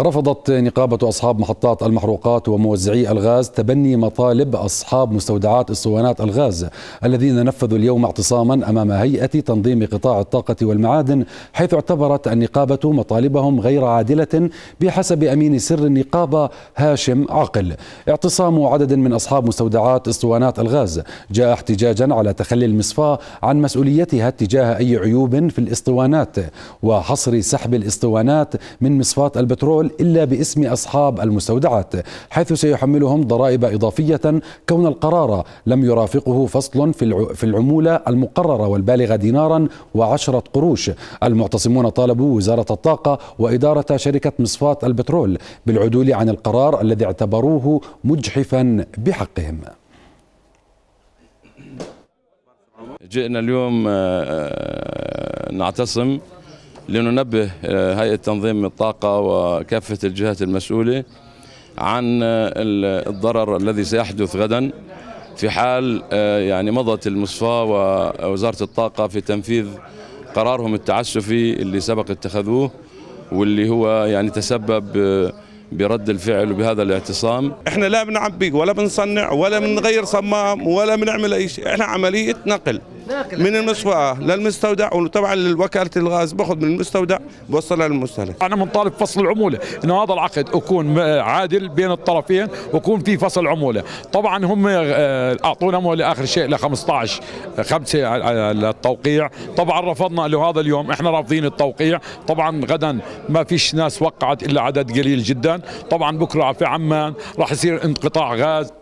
رفضت نقابة أصحاب محطات المحروقات وموزعي الغاز تبني مطالب أصحاب مستودعات اسطوانات الغاز الذين نفذوا اليوم اعتصاما أمام هيئة تنظيم قطاع الطاقة والمعادن حيث اعتبرت النقابة مطالبهم غير عادلة بحسب أمين سر النقابة هاشم عقل اعتصام عدد من أصحاب مستودعات اسطوانات الغاز جاء احتجاجا على تخلي المصفاة عن مسؤوليتها اتجاه أي عيوب في الاسطوانات وحصر سحب الاسطوانات من مصفاة البترول التداول إلا باسم أصحاب المستودعات حيث سيحملهم ضرائب إضافية كون القرار لم يرافقه فصل في العمولة المقررة والبالغة دينارا وعشرة قروش المعتصمون طالبوا وزارة الطاقة وإدارة شركة مصفات البترول بالعدول عن القرار الذي اعتبروه مجحفا بحقهم جئنا اليوم آه، آه، نعتصم لننبه آه، هيئة تنظيم الطاقة وكافة الجهات المسؤولة عن آه، الضرر الذي سيحدث غدا في حال آه، يعني مضت المصفى ووزارة الطاقة في تنفيذ قرارهم التعسفي اللي سبق اتخذوه واللي هو يعني تسبب برد الفعل وبهذا الاعتصام احنا لا بنعبي ولا بنصنع ولا بنغير صمام ولا بنعمل اي شيء احنا عمليه نقل من المصفأة للمستودع وطبعا لوكالة الغاز باخذ من المستودع بوصلها للمستهلك أنا من طالب فصل العمولة إنه هذا العقد يكون عادل بين الطرفين ويكون في فصل عمولة طبعا هم آه، أعطونا مهلة آخر شيء ل 15 5 آه، آه، للتوقيع طبعا رفضنا له هذا اليوم احنا رافضين التوقيع طبعا غدا ما فيش ناس وقعت إلا عدد قليل جدا طبعا بكرة في عمان راح يصير انقطاع غاز